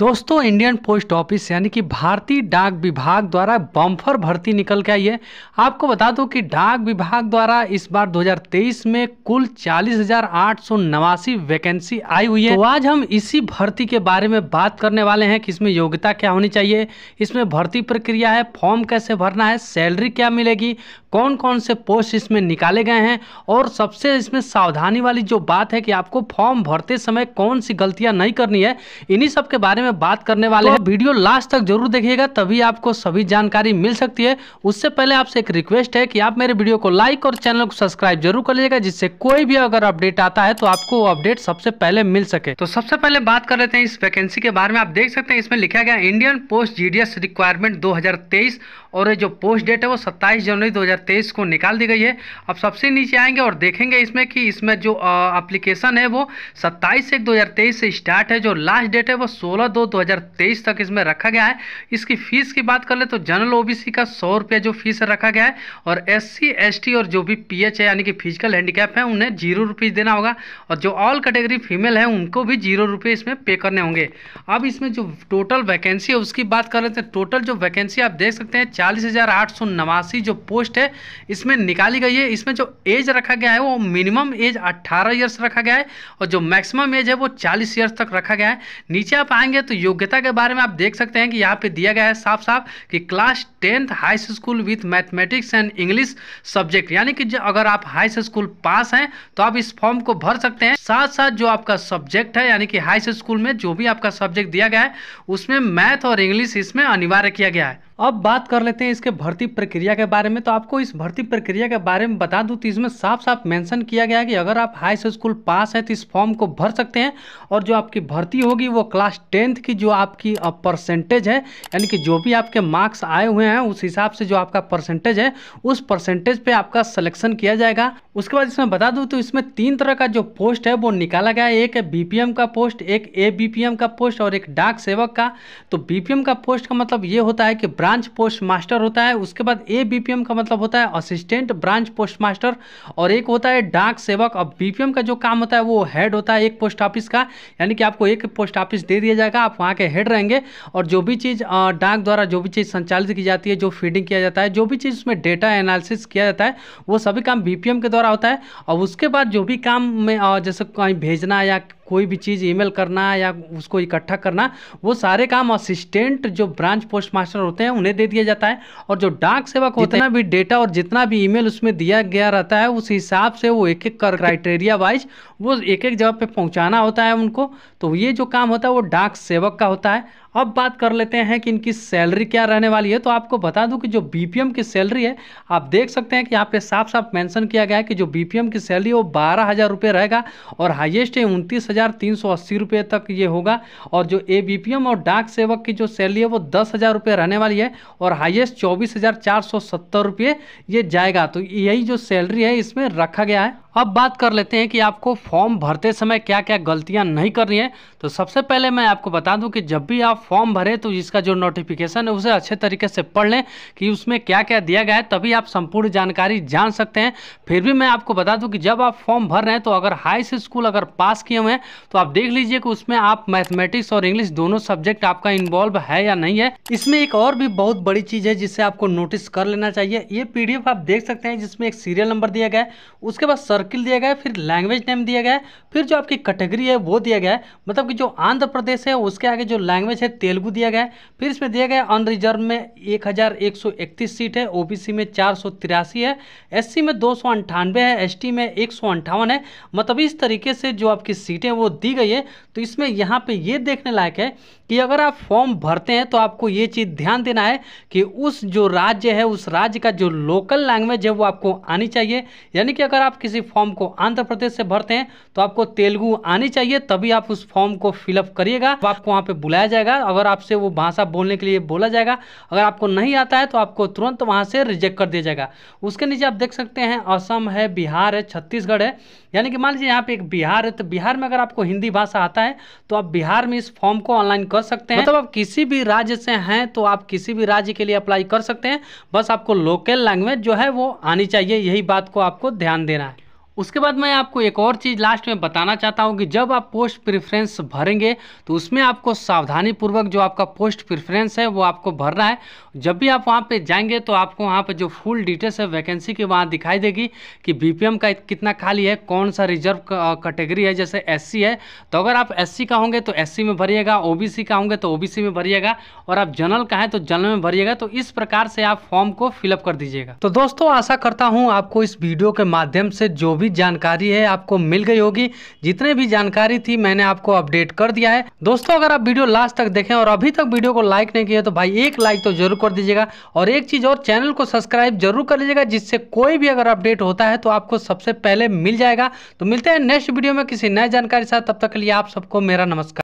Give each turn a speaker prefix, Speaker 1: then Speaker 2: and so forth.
Speaker 1: दोस्तों Indian post office यानी कि भारतीय डाक विभाग द्वारा बम्फर भर्ती निकल के आई है आपको बता दूं कि डाक विभाग द्वारा इस बार 2023 में कुल चालीस वैकेंसी आई हुई है तो आज हम इसी भर्ती के बारे में बात करने वाले हैं कि इसमें योग्यता क्या होनी चाहिए इसमें भर्ती प्रक्रिया है फॉर्म कैसे भरना है सैलरी क्या मिलेगी कौन कौन से पोस्ट इसमें निकाले गए हैं और सबसे इसमें सावधानी वाली जो बात है कि आपको फॉर्म भरते समय कौन सी गलतियां नहीं करनी है इन्हीं सब के बारे में बात करने वाले तो हैं वीडियो लास्ट तक जरूर देखिएगा तभी आपको सभी जानकारी मिल सकती है उससे पहले आपसे एक रिक्वेस्ट है कि आप मेरे वीडियो को लाइक और चैनल को सब्सक्राइब जरूर कर लीजिएगा जिससे कोई भी अगर अपडेट आता है तो आपको अपडेट सबसे पहले मिल सके तो सबसे पहले बात कर लेते हैं इस वैकेंसी के बारे में आप देख सकते हैं इसमें लिखा गया इंडियन पोस्ट जी रिक्वायरमेंट दो और ये जो पोस्ट डेट है वो सत्ताईस जनवरी दो 2023 को निकाल दी गई है अब सबसे नीचे आएंगे और देखेंगे इसमें कि इसमें जो एप्लीकेशन है वो 27 एक 2023 से स्टार्ट है जो लास्ट डेट है वो 16 दो 2023 तक इसमें रखा गया है इसकी फ़ीस की बात कर ले तो जनरल ओबीसी का सौ रुपया जो फीस रखा गया है और एस सी एस और जो भी पी है यानी कि फिजिकल हैंडीकैप है उन्हें जीरो रुपीज़ देना होगा और जो ऑल कैटेगरी फीमेल है उनको भी जीरो रुपये इसमें पे करने होंगे अब इसमें जो टोटल वैकेंसी है उसकी बात कर लेते हैं टोटल जो वैकेंसी आप देख सकते हैं चालीस जो पोस्ट है इसमें निकाली गई है इसमें जो एज रखा गया है वो मिनिमम एज 18 ईयर्स रखा गया है और जो मैक्सिमम एज है वो 40 ईयर्स तक रखा गया है नीचे आप आएंगे तो योग्यता के बारे में आप देख सकते हैं कि यहाँ पे दिया गया है साफ साफ कि class tenth high school with mathematics and English subject यानी कि अगर आप हाई स्कूल पास हैं तो आप इस फॉर्म को भर सकते हैं साथ साथ जो आपका सब्जेक्ट है यानी कि हाई स्कूल में जो भी आपका सब्जेक्ट दिया गया है उसमें मैथ और इंग्लिश इसमें अनिवार्य किया गया है अब बात कर लेते हैं इसके भर्ती प्रक्रिया के बारे में तो आपको इस भर्ती प्रक्रिया के बारे में बता दूं तो इसमें साफ साफ मेंशन किया गया है कि अगर आप हाई स्कूल पास हैं तो इस फॉर्म को भर सकते हैं और जो आपकी भर्ती होगी वो क्लास टेंथ की जो आपकी परसेंटेज है यानी कि जो भी आपके मार्क्स आए हुए हैं उस हिसाब से जो आपका परसेंटेज है उस परसेंटेज पर आपका सलेक्शन किया जाएगा उसके बाद इसमें बता दूँ तो इसमें तीन तरह का जो पोस्ट है वो निकाला गया है एक है बी का पोस्ट एक ए का पोस्ट और एक डाक सेवक का तो बी का पोस्ट का मतलब ये होता है कि ब्रांच पोस्ट मास्टर होता है उसके बाद ए बीपीएम का मतलब होता है असिस्टेंट ब्रांच पोस्ट मास्टर और एक होता है डाक सेवक अब बीपीएम का जो काम होता है वो हेड होता है एक पोस्ट ऑफिस का यानी कि आपको एक पोस्ट ऑफिस दे दिया जाएगा आप वहाँ के हेड रहेंगे और जो भी चीज़ डाक द्वारा जो भी चीज़ संचालित की जाती है जो फीडिंग किया जाता है जो भी चीज़ उसमें डेटा एनालिसिस किया जाता है वो सभी काम बीपीएम के द्वारा होता है और उसके बाद जो भी काम में जैसे कहीं भेजना या कोई भी चीज़ ईमेल करना या उसको इकट्ठा करना वो सारे काम असिस्टेंट जो ब्रांच पोस्ट मास्टर होते हैं उन्हें दे दिया जाता है और जो डाक सेवक होते हैं भी डेटा और जितना भी ईमेल उसमें दिया गया रहता है उस हिसाब से वो एक एक कर क्राइटेरिया वाइज वो एक एक जगह पे पहुंचाना होता है उनको तो ये जो काम होता है वो डाक सेवक का होता है अब बात कर लेते हैं कि इनकी सैलरी क्या रहने वाली है तो आपको बता दूं कि जो बीपीएम की सैलरी है आप देख सकते हैं कि यहाँ पे साफ साफ मेंशन किया गया है कि जो बीपीएम की सैलरी वो बारह हज़ार रुपये रहेगा और हाईएस्ट है उनतीस हज़ार तीन सौ अस्सी रुपये तक ये होगा और जो ए बीपीएम और डाक सेवक की जो सैलरी है वो दस हज़ार रुपये रहने वाली है और हाइएस्ट चौबीस हज़ार चार सौ सत्तर रुपये ये जाएगा तो यही जो सैलरी है इसमें रखा गया है अब बात कर लेते हैं कि आपको फॉर्म भरते समय क्या क्या गलतियां नहीं करनी है तो सबसे पहले मैं आपको बता दूं कि जब भी आप फॉर्म भरें तो इसका जो नोटिफिकेशन है उसे अच्छे तरीके से पढ़ लें कि उसमें क्या क्या दिया गया है तभी आप संपूर्ण जानकारी जान सकते हैं फिर भी मैं आपको बता दूं कि जब आप फॉर्म भर रहे हैं तो अगर हाई से स्कूल अगर पास किए हुए हैं तो आप देख लीजिए कि उसमें आप मैथमेटिक्स और इंग्लिश दोनों सब्जेक्ट आपका इन्वॉल्व है या नहीं है इसमें एक और भी बहुत बड़ी चीज़ है जिसे आपको नोटिस कर लेना चाहिए ये पी आप देख सकते हैं जिसमें एक सीरियल नंबर दिया गया है उसके बाद सर्किल दिया गया है फिर लैंग्वेज नेम दिया गया है फिर जो आपकी कैटेगरी है वो दिया गया है मतलब कि जो आंध्र प्रदेश है उसके आगे जो लैंग्वेज है तेलुगु दिया गया है फिर इसमें दिया गया अनरिजर्व में एक हज़ार एक सौ इकतीस सीट है ओबीसी में चार सौ तिरासी है एससी में दो सौ अंठानवे है एसटी में एक सौ अंठावन है मतलब इस तरीके से जो आपकी सीटें वो दी गई है तो इसमें यहाँ पर ये देखने लायक है कि अगर आप फॉर्म भरते हैं तो आपको ये चीज़ ध्यान देना है कि उस जो राज्य है उस राज्य का जो लोकल लैंग्वेज है वो आपको आनी चाहिए यानी कि अगर आप किसी फॉर्म को आंध्र प्रदेश से भरते हैं तो आपको तेलुगु आनी चाहिए तभी आप उस फॉर्म को फिलअप करिएगा तो आपको वहाँ पे बुलाया जाएगा अगर आपसे वो भाषा बोलने के लिए बोला जाएगा अगर आपको नहीं आता है तो आपको तुरंत वहाँ से रिजेक्ट कर दिया जाएगा उसके नीचे आप देख सकते हैं असम है बिहार है छत्तीसगढ़ है यानी कि मान लीजिए यहाँ पे एक बिहार है तो बिहार में अगर आपको हिंदी भाषा आता है तो आप बिहार में इस फॉर्म को ऑनलाइन कर सकते हैं मतलब आप किसी भी राज्य से हैं तो आप किसी भी राज्य के लिए अप्लाई कर सकते हैं बस आपको लोकल लैंग्वेज जो है वो आनी चाहिए यही बात को आपको ध्यान देना है उसके बाद मैं आपको एक और चीज़ लास्ट में बताना चाहता हूँ कि जब आप पोस्ट प्रेफरेंस भरेंगे तो उसमें आपको सावधानी पूर्वक जो आपका पोस्ट प्रेफरेंस है वो आपको भरना है जब भी आप वहाँ पे जाएंगे तो आपको वहाँ पे जो फुल डिटेल्स है वैकेंसी की वहाँ दिखाई देगी कि बीपीएम का कितना खाली है कौन सा रिजर्व कैटेगरी है जैसे एस है तो अगर आप एस का होंगे तो एस में भरिएगा ओबीसी का होंगे तो ओबीसी में भरिएगा और आप जनरल का है तो जनरल में भरिएगा तो इस प्रकार से आप फॉर्म को फिलअप कर दीजिएगा तो दोस्तों आशा करता हूँ आपको इस वीडियो के माध्यम से जो भी जानकारी है आपको मिल गई होगी जितने भी जानकारी थी मैंने आपको अपडेट कर दिया है दोस्तों अगर आप वीडियो लास्ट तक देखें और अभी तक वीडियो को लाइक नहीं किया तो भाई एक लाइक तो जरूर कर दीजिएगा और एक चीज़ और चैनल को सब्सक्राइब जरूर कर लीजिएगा जिससे कोई भी अगर अपडेट होता है तो आपको सबसे पहले मिल जाएगा तो मिलते हैं नेक्स्ट वीडियो में किसी नए जानकारी साथ तब तक के लिए आप सबको मेरा नमस्कार